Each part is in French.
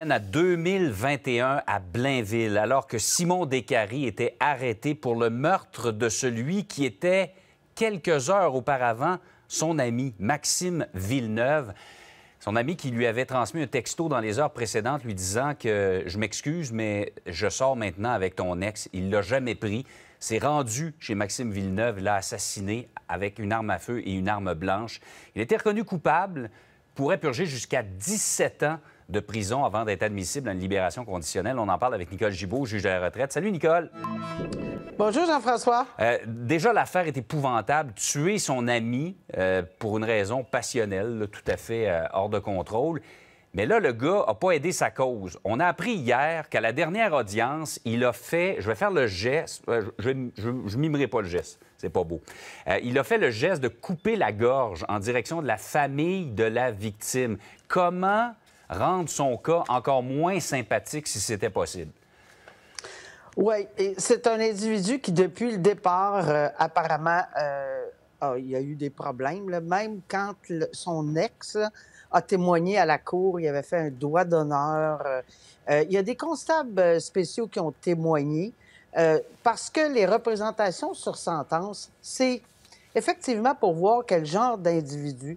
à 2021 à Blainville, alors que Simon Descaries était arrêté pour le meurtre de celui qui était, quelques heures auparavant, son ami Maxime Villeneuve. Son ami qui lui avait transmis un texto dans les heures précédentes lui disant que je m'excuse, mais je sors maintenant avec ton ex. Il l'a jamais pris. S'est rendu chez Maxime Villeneuve, l'a assassiné avec une arme à feu et une arme blanche. Il était reconnu coupable, pourrait purger jusqu'à 17 ans de prison avant d'être admissible à une libération conditionnelle. On en parle avec Nicole Gibault, juge de la retraite. Salut, Nicole. Bonjour, Jean-François. Euh, déjà, l'affaire est épouvantable. Tuer son ami euh, pour une raison passionnelle, tout à fait euh, hors de contrôle. Mais là, le gars n'a pas aidé sa cause. On a appris hier qu'à la dernière audience, il a fait. Je vais faire le geste. Je ne mimerai pas le geste. C'est pas beau. il a fait le geste de couper la gorge en direction de la famille de la victime. Comment rendre son cas encore moins sympathique si c'était possible. Oui, c'est un individu qui, depuis le départ, euh, apparemment, euh, il y a eu des problèmes. Même quand son ex a témoigné à la cour, il avait fait un doigt d'honneur. Euh, il y a des constables spéciaux qui ont témoigné parce que les représentations sur sentence, c'est effectivement pour voir quel genre d'individu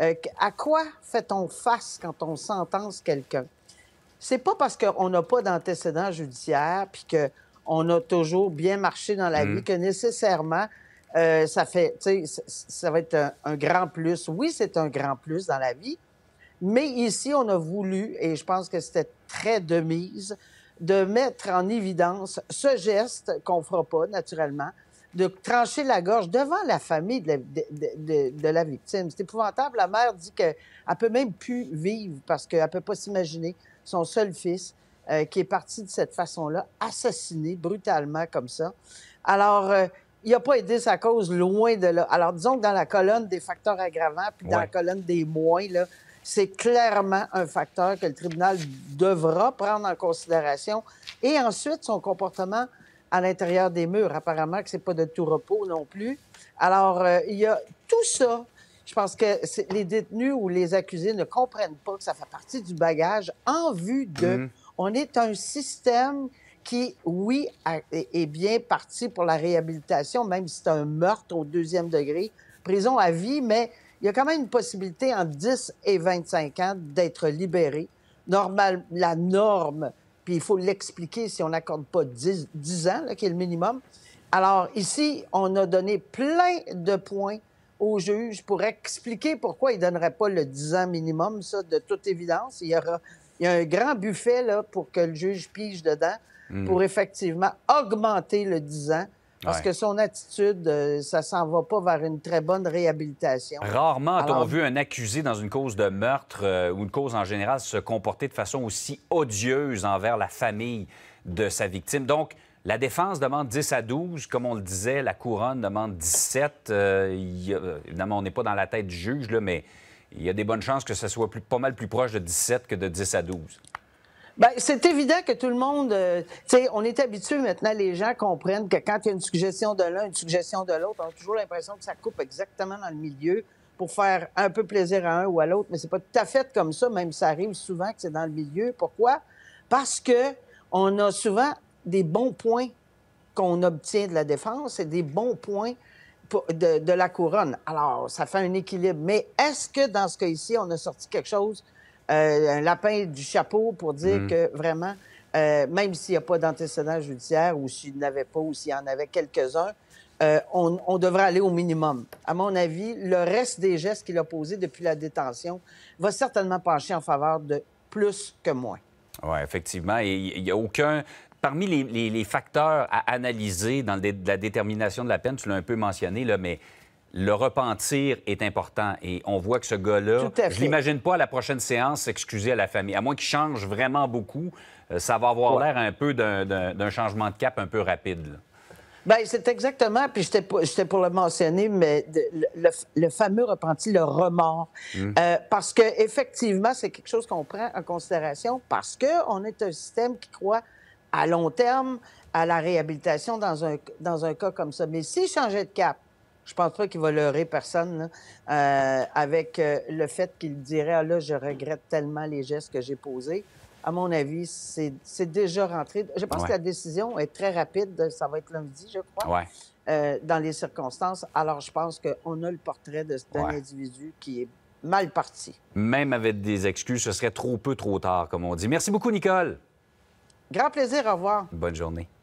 euh, à quoi fait-on face quand on sentence quelqu'un? C'est pas parce qu'on n'a pas d'antécédent judiciaire puis qu'on a toujours bien marché dans la mm. vie que nécessairement euh, ça fait, va être un, grand plus. Oui, c'est un grand plus dans la vie, mais ici, on a voulu, et je pense que c'était très de mise, de mettre en évidence ce geste qu'on fera pas naturellement, de trancher la gorge devant la famille de la, victime. C'est épouvantable. La mère dit qu'elle ne peut même plus vivre parce qu'elle ne peut pas s'imaginer son seul fils euh, qui est parti de cette façon-là, assassiné brutalement comme ça. Alors, il euh, il a pas aidé sa cause loin de là. Alors, disons que dans la colonne des facteurs aggravants, puis dans la colonne des moins, là, c'est clairement un facteur que le tribunal devra prendre en considération. Et ensuite, son comportement à l'intérieur des murs. Apparemment que c'est pas de tout repos non plus. Alors, euh, il y a tout ça. Je pense que les détenus ou les accusés ne comprennent pas que ça fait partie du bagage en vue de... Mhm. On est un système qui, oui, est bien parti pour la réhabilitation, même si c'est un meurtre au deuxième degré, prison à vie, mais il y a quand même une possibilité en 10 et 25 ans d'être libéré. Normal, la norme puis il faut l'expliquer si on n'accorde pas 10, ans, qui est le minimum. Alors ici, on a donné plein de points au juge pour expliquer pourquoi il ne donnerait pas le 10 ans minimum, ça, de toute évidence. Il y aura a un grand buffet là, pour que le juge pige dedans hmm. pour effectivement augmenter le 10 ans parce que son attitude, euh, ça s'en va pas vers une très bonne réhabilitation. Rarement a-t-on vu un accusé dans une cause de meurtre euh, ou une cause en général se comporter de façon aussi odieuse envers la famille de sa victime. Donc, la défense demande 10 à 12. Comme on le disait, la couronne demande 17. Euh, évidemment, on n'est pas dans la tête du juge, là, mais il y a des bonnes chances que ça soit plus, pas mal plus proche de 17 que de 10 à 12. Ben, c'est évident que tout le monde, euh, tu sais, on est habitué maintenant, les gens comprennent que quand il y a une suggestion de l'un, une suggestion de l'autre, on a toujours l'impression que ça coupe exactement dans le milieu pour faire un peu plaisir à un ou à l'autre, mais c'est pas tout à fait comme ça, même ça arrive souvent que c'est dans le milieu. Pourquoi? Parce que on a souvent des bons points qu'on obtient de la défense et des bons points de, de la couronne. Alors, ça fait un équilibre. Mais est-ce que dans ce cas-ci, on a sorti quelque chose euh, un lapin du chapeau pour dire mm. que vraiment, euh, même s'il n'y a pas d'antécédent judiciaire ou s'il avait pas ou s'il y en avait quelques-uns, euh, on, devrait aller au minimum. À mon avis, le reste des gestes qu'il a posés depuis la détention va certainement pencher en faveur de plus que moins. Oui, effectivement. il n'y a aucun parmi les, facteurs à analyser dans la détermination de la peine, tu l'as un peu mentionné, là, mais le repentir est important. Et on voit que ce gars-là, je l'imagine pas à la prochaine séance s'excuser à la famille, à moins qu'il change vraiment beaucoup. Euh, ça va avoir l'air un peu d'un changement de cap un peu rapide. Ben, c'est exactement, puis j'étais pour, pour, le mentionner, mais le, fameux repenti, le remords. Hmm. Euh, parce que effectivement, c'est quelque chose qu'on prend en considération parce qu'on est un système qui croit à long terme à la réhabilitation dans un, dans un cas comme ça. Mais s'il changeait de cap, je pense pas qu'il va leurrer personne euh, avec euh, le fait qu'il dirait ah, là, je regrette tellement les gestes que j'ai posés. À mon avis, c'est déjà rentré. Je pense que la décision est très rapide. Ça va être lundi, je crois. Euh, dans les circonstances. Alors, je pense qu'on a le portrait d'un cet individu qui est mal parti. Même avec des excuses, ce serait trop peu, trop tard, comme on dit. Merci beaucoup, Nicole. Grand plaisir. Au revoir. Bonne journée.